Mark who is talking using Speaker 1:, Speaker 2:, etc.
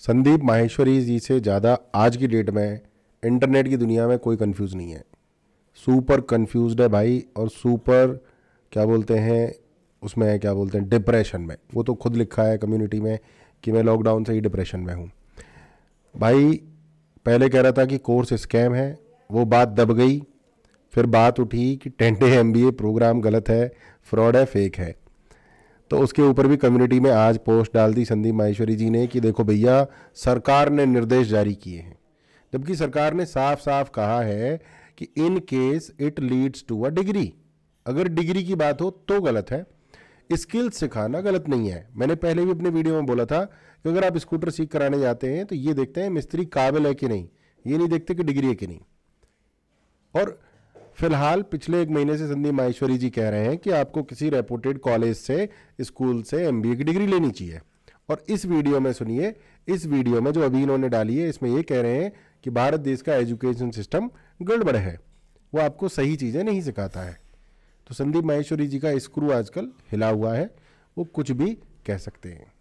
Speaker 1: संदीप माहेश्वरी जी से ज़्यादा आज की डेट में इंटरनेट की दुनिया में कोई कंफ्यूज नहीं है सुपर कंफ्यूज है भाई और सुपर क्या बोलते हैं उसमें क्या बोलते हैं डिप्रेशन में वो तो खुद लिखा है कम्युनिटी में कि मैं लॉकडाउन से ही डिप्रेशन में हूँ भाई पहले कह रहा था कि कोर्स स्कैम है वो बात दब गई फिर बात उठी कि टेंटे एम प्रोग्राम गलत है फ्रॉड है फेक है तो उसके ऊपर भी कम्युनिटी में आज पोस्ट डाल दी संदीप माहेश्वरी जी ने कि देखो भैया सरकार ने निर्देश जारी किए हैं जबकि सरकार ने साफ साफ कहा है कि in case it leads to a degree अगर डिग्री की बात हो तो गलत है स्किल्स सिखाना गलत नहीं है मैंने पहले भी अपने वीडियो में बोला था कि अगर आप स्कूटर सीख कराने जाते हैं तो ये देखते हैं मिस्त्री काबिल है कि नहीं ये नहीं देखते कि डिग्री है कि नहीं और फिलहाल पिछले एक महीने से संदीप माहेश्वरी जी कह रहे हैं कि आपको किसी रेपुटेड कॉलेज से स्कूल से एम की डिग्री लेनी चाहिए और इस वीडियो में सुनिए इस वीडियो में जो अभी इन्होंने डाली है इसमें ये कह रहे हैं कि भारत देश का एजुकेशन सिस्टम गड़बड़ है वो आपको सही चीज़ें नहीं सिखाता है तो संदीप माहेश्वरी जी का स्क्रू आजकल हिला हुआ है वो कुछ भी कह सकते हैं